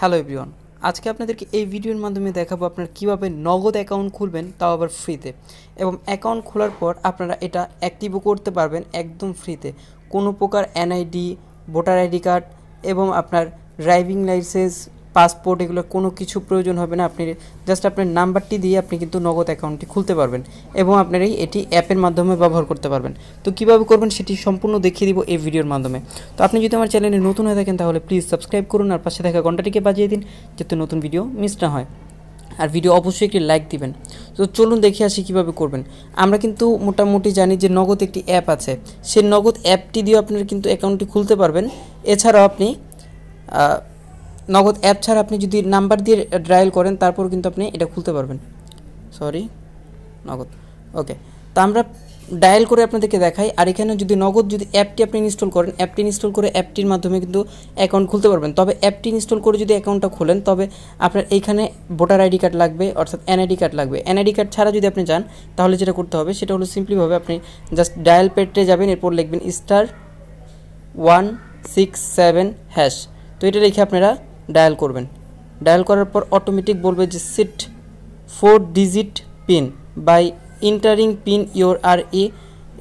hello everyone আজকে আপনাদেরকে এই ভিডিওর মাধ্যমে দেখাবো আপনারা কীভাবে নগদ অ্যাকাউন্ট খুলবেন তাও আবার ফ্রিতে এবং অ্যাকাউন্ট খোলার পর আপনারা এটা অ্যাক্টিভও করতে পারবেন একদম ফ্রিতে কোনো প্রকার এনআইডি ভোটার আইডি কার্ড এবং আপনার ড্রাইভিং লাইসেন্স পাসপোর্ট এগুলো কোনো কিছু প্রয়োজন হবে না আপনি জাস্ট আপনার নাম্বারটি দিয়ে আপনি কিন্তু নগদ অ্যাকাউন্টটি খুলতে পারবেন এবং এই এটি অ্যাপের মাধ্যমে ব্যবহার করতে পারবেন তো কীভাবে করবেন সেটি সম্পূর্ণ দেখিয়ে দিব এই ভিডিওর মাধ্যমে তো আপনি যদি আমার চ্যানেলে নতুন হয়ে থাকেন তাহলে প্লিজ সাবস্ক্রাইব করুন আর পাশে থাকা ঘন্টাটিকে বাজিয়ে দিন যাতে নতুন ভিডিও মিস না হয় আর ভিডিও অবশ্যই একটি লাইক দিবেন তো চলুন দেখে আসি কিভাবে করবেন আমরা কিন্তু মোটামুটি জানি যে নগদ একটি অ্যাপ আছে সেই নগদ অ্যাপটি দিয়ে আপনার কিন্তু অ্যাকাউন্টটি খুলতে পারবেন এছাড়াও আপনি নগদ অ্যাপ ছাড়া আপনি যদি নাম্বার দিয়ে ড্রায়াল করেন তারপর কিন্তু আপনি এটা খুলতে পারবেন সরি নগদ ওকে তা আমরা ডায়াল করে আপনাদেরকে দেখাই আর এখানে যদি নগদ যদি অ্যাপটি আপনি ইনস্টল করেন অ্যাপটি ইনস্টল করে অ্যাপটির মাধ্যমে কিন্তু অ্যাকাউন্ট খুলতে পারবেন তবে অ্যাপটি ইনস্টল করে যদি অ্যাকাউন্টটা খোলেন তবে আপনার এইখানে ভোটার আইডি কার্ড লাগবে অর্থাৎ এনআইডি কার্ড লাগবে এনআইডি কার্ড ছাড়া যদি আপনি যান তাহলে যেটা করতে হবে সেটা হলো সিম্পলিভাবে আপনি জাস্ট ডায়াল পেটে যাবেন এরপর লিখবেন star one six seven hash তো এটা লিখে আপনারা ডায়াল করবেন ডায়াল করার পর অটোমেটিক বলবে যে set four digit pin by entering pin your আর ই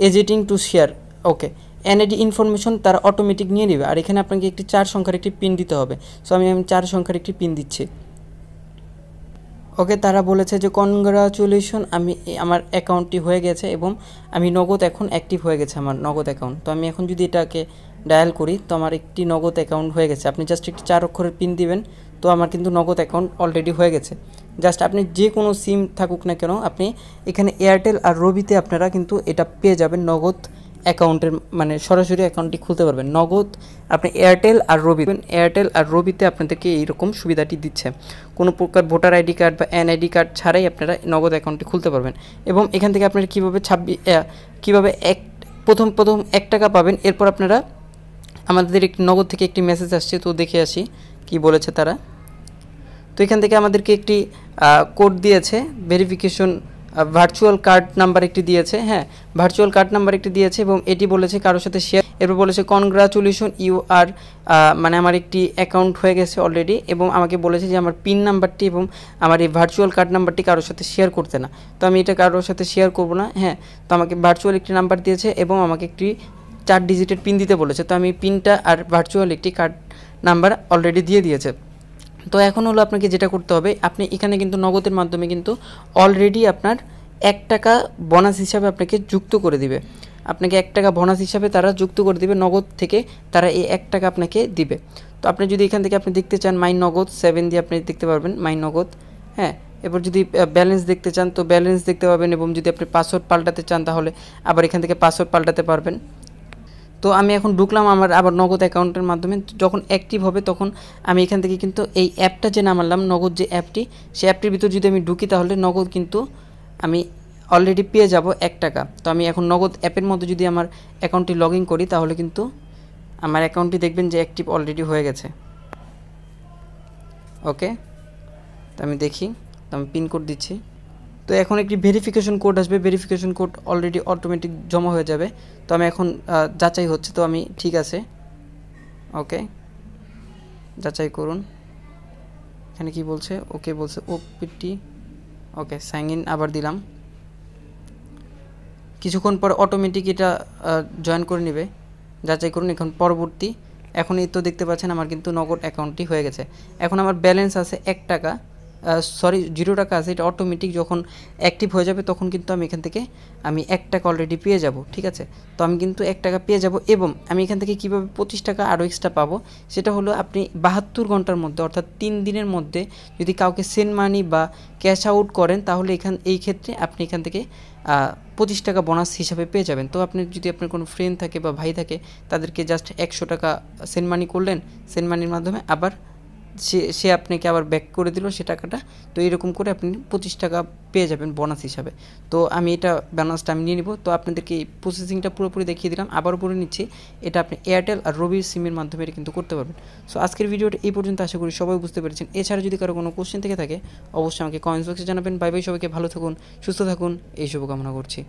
এজিটিং to share okay NID information তারা অটোমেটিক নিয়ে নেবে আর এখানে আপনাকে একটি চার সংখ্যার একটি পিন দিতে হবে সো আমি আমি চার সংখ্যার একটি পিন দিচ্ছি ওকে তারা বলেছে যে কনগ্রাচুলেশন আমি আমার অ্যাকাউন্টটি হয়ে গেছে এবং আমি নগদ এখন অ্যাক্টিভ হয়ে গেছে আমার নগদ অ্যাকাউন্ট তো আমি এখন যদি এটাকে ডায়াল করি তো আমার একটি নগদ অ্যাকাউন্ট হয়ে গেছে আপনি জাস্ট একটি চার অক্ষরের পিন দিবেন তো আমার কিন্তু নগদ অ্যাকাউন্ট অলরেডি হয়ে গেছে জাস্ট আপনি যে কোনো সিম থাকুক না কেন আপনি এখানে এয়ারটেল আর রবিতে আপনারা কিন্তু এটা পেয়ে যাবেন নগদ অ্যাকাউন্টের মানে সরাসরি অ্যাকাউন্টটি খুলতে পারবেন নগদ আপনি এয়ারটেল আর রবি এয়ারটেল আর রবিতে আপনাদেরকে এইরকম সুবিধাটি দিচ্ছে কোনো প্রকার ভোটার আইডি কার্ড বা এন আইডি কার্ড ছাড়াই আপনারা নগদ অ্যাকাউন্টটি খুলতে পারবেন এবং এখান থেকে আপনারা কীভাবে ছাব্বিশ কীভাবে এক প্রথম প্রথম এক টাকা পাবেন এরপর আপনারা আমাদের একটি নগদ থেকে একটি মেসেজ আসছে তো দেখে আসি কি বলেছে তারা তো এখান থেকে আমাদেরকে একটি কোড দিয়েছে ভেরিফিকেশন ভার্চুয়াল কার্ড নাম্বার একটি দিয়েছে হ্যাঁ ভার্চুয়াল কার্ড নাম্বার একটি দিয়েছে এবং এটি বলেছে কারোর সাথে শেয়ার এরপর বলেছে কনগ্রাচুলেশন ইউ আর মানে আমার একটি অ্যাকাউন্ট হয়ে গেছে অলরেডি এবং আমাকে বলেছে যে আমার পিন নাম্বারটি এবং আমার এই ভার্চুয়াল কার্ড নাম্বারটি কারোর সাথে শেয়ার করতে না তো আমি এটা কারোর সাথে শেয়ার করব না হ্যাঁ তো আমাকে ভার্চুয়াল একটি নাম্বার দিয়েছে এবং আমাকে একটি চার ডিজিটের পিন দিতে বলেছে তো আমি পিনটা আর ভার্চুয়াল একটি কার্ড নাম্বার অলরেডি দিয়ে দিয়েছে তো এখন হলো আপনাকে যেটা করতে হবে আপনি এখানে কিন্তু নগদের মাধ্যমে কিন্তু অলরেডি আপনার এক টাকা বোনাস হিসাবে আপনাকে যুক্ত করে দিবে আপনাকে এক টাকা বোনাস হিসাবে তারা যুক্ত করে দিবে নগদ থেকে তারা এই এক টাকা আপনাকে দিবে তো আপনি যদি এখান থেকে আপনি দেখতে চান মাই নগদ সেভেন দিয়ে আপনি দেখতে পারবেন মাই নগদ হ্যাঁ এরপর যদি ব্যালেন্স দেখতে চান তো ব্যালেন্স দেখতে পাবেন এবং যদি আপনি পাসওয়ার্ড পাল্টাতে চান তাহলে আবার এখান থেকে পাসওয়ার্ড পাল্টাতে পারবেন তো আমি এখন ঢুকলাম আমার আবার নগদ অ্যাকাউন্টের মাধ্যমে যখন অ্যাক্টিভ হবে তখন আমি এখান থেকে কিন্তু এই অ্যাপটা যে নামালাম নগদ যে অ্যাপটি সে অ্যাপটির ভিতর যদি আমি ঢুকি তাহলে নগদ কিন্তু আমি অলরেডি পেয়ে যাব এক টাকা তো আমি এখন নগদ অ্যাপের মধ্যে যদি আমার অ্যাকাউন্টটি লগ করি তাহলে কিন্তু আমার অ্যাকাউন্টটি দেখবেন যে অ্যাক্টিভ অলরেডি হয়ে গেছে ওকে তো আমি দেখি তো আমি পিনকোড দিচ্ছি তো এখন একটি ভেরিফিকেশন কোড আসবে ভেরিফিকেশন কোড অলরেডি অটোমেটিক জমা হয়ে যাবে তো আমি এখন যাচাই হচ্ছে তো আমি ঠিক আছে ওকে যাচাই করুন এখানে কি বলছে ওকে বলছে ওপিটি ওকে সাইন ইন আবার দিলাম কিছুক্ষণ পর অটোমেটিক এটা জয়েন করে নেবে যাচাই করুন এখন পরবর্তী এখন এই তো দেখতে পাচ্ছেন আমার কিন্তু নগদ অ্যাকাউন্টটি হয়ে গেছে এখন আমার ব্যালেন্স আছে এক টাকা সরি জিরো টাকা আছে এটা অটোমেটিক যখন অ্যাক্টিভ হয়ে যাবে তখন কিন্তু আমি এখান থেকে আমি এক টাকা অলরেডি পেয়ে যাব ঠিক আছে তো আমি কিন্তু এক টাকা পেয়ে যাব এবং আমি এখান থেকে কীভাবে পঁচিশ টাকা আরও এক্সট্রা পাবো সেটা হলো আপনি বাহাত্তর ঘন্টার মধ্যে অর্থাৎ তিন দিনের মধ্যে যদি কাউকে সেন মানি বা ক্যাশ আউট করেন তাহলে এখান এই ক্ষেত্রে আপনি এখান থেকে পঁচিশ টাকা বোনাস হিসাবে পেয়ে যাবেন তো আপনি যদি আপনার কোনো ফ্রেন্ড থাকে বা ভাই থাকে তাদেরকে জাস্ট একশো টাকা সেন্ড মানি করলেন সেন্ড মানির মাধ্যমে আবার সে সে আপনাকে আবার ব্যাক করে দিল সে টাকাটা তো এরকম করে আপনি পঁচিশ টাকা পেয়ে যাবেন বোনাস হিসাবে তো আমি এটা ব্যালান্সটা আমি নিয়ে নিব তো আপনাদেরকে এই প্রসেসিংটা পুরোপুরি দেখিয়ে দিলাম আবার বলে নিচ্ছি এটা আপনি এয়ারটেল আর রবির সিমের মাধ্যমে এটা কিন্তু করতে পারবেন সো আজকের ভিডিওটা এই পর্যন্ত আশা করি সবাই বুঝতে পেরেছেন এছাড়া যদি কারো কোনো কোশ্চেন থেকে থাকে অবশ্যই আমাকে কমেন্টস বক্সে জানাবেন বাই বাই সবাইকে ভালো থাকুন সুস্থ থাকুন এই শুভকামনা করছি